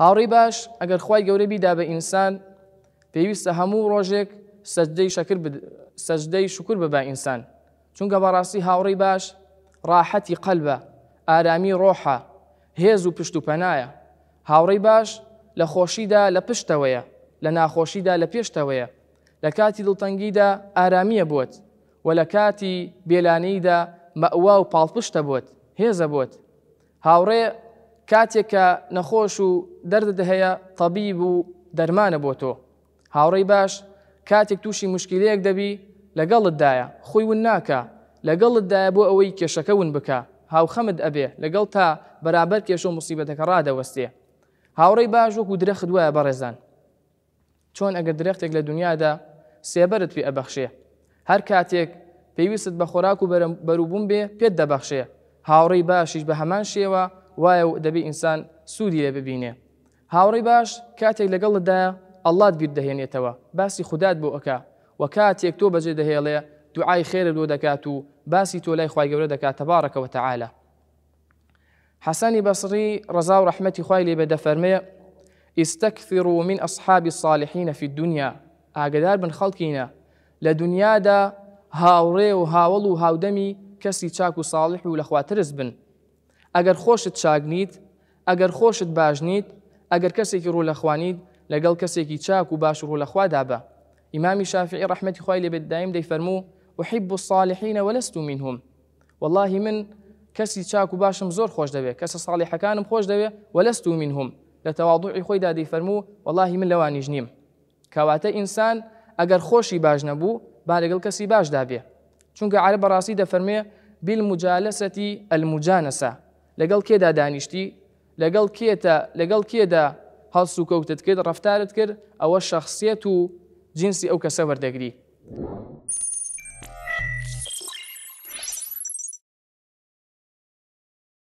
هاوڕی باش ئەگەر خی گەورە بیدا بە ئینسان پێویستە هەموو ڕۆژێک سەجدەی شکر ببە ئینسان چونکە بەڕاستی هاوڕی باش ڕاحەتی قەلبە ئارامی ڕۆحە هێز و پشت و پەنایە هاوڕی باش لە خۆشیدا لە پشتەوەیە لە ناخۆشیدا لە پێشتەوەیە لە کاتی دڵتەنگیدا ئارامیە بووت و لە کاتی بێلانەیدا مەوا و پاڵپشتە بووت هێزە بووت هاوڕێ کاتێک کە نەخۆش و دەردت هەیە تەبیب و دەرمانە بۆ تۆ هاوڕێی باش کاتێک تووشی مشکلەیەک دەبی لەگەڵتدایە خۆی ون ناکە لەگەڵتدایە بۆ ئەوەی کێشەکە ون بکە هاوخەمت ئەبێ لەگەڵ تا بەرابەر کێشە و مصیبەتەکە ڕدەوەستێ هاوڕێی باش وەکو درەخت وایە بەڕێزان چۆن ئەگەر درەختێک لە دنیادا سێبەرت پێ ئەبەخشێ هەر کاتێک پێویست بە خۆراک و بەروبووم بێ پێت دەبەخشێ هاوڕێی باشیش بە هەمان شێوە وایە و دەبێ ئینسان سوودی لێ باش هاوڕی باش دا الله ئەلات بیر تو. باسی خداد بۆ آکا و کاتی اکتوب بەجێ دەهێڵێ دوعای خێرە لۆ دەکات باسی تو لای جبر دکات تبارک و تعالا. حەسانی بەسری رضا و ڕحمەتی خی لێ بە دەفەرمێ من أصحاب الصالحين في الدنيا ئاگدار بن خلقين لدنيا دا هاوري و هاوڵ و هاودەمی کەسی چاک و بن ئەگەر خۆشت چاک نیت ئەگەر خۆشت باش نیت رو لخوانید لگل کسی کەسێکی چاک و باش رو لخوا دابا امام شافعی ڕحمەتی خوای لێ دائم دی فرمو احب الصالحین ولستو و منهم والله من کسی چاک و باشم زور خوش دوی کسی صالح کانم خوش دوی ولستو منهم لە تەواضوعی خۆی دادەی فەرموو واللهی من لوانی جنیم کواتا انسان اگر خوشی باج نبو با لەگەڵ کەسی باش دابێ چونکە عرب دا دەفەرمێ بالمجالسة المجانسة لەگەڵ کێدا دانیشتی لەگەڵ کێتە لەگەڵ کێدا هەڵس و کەوتت کرد ڕفتارت کرد ئەوە شخصیت و جنسی ئەو کەسە وەردەگری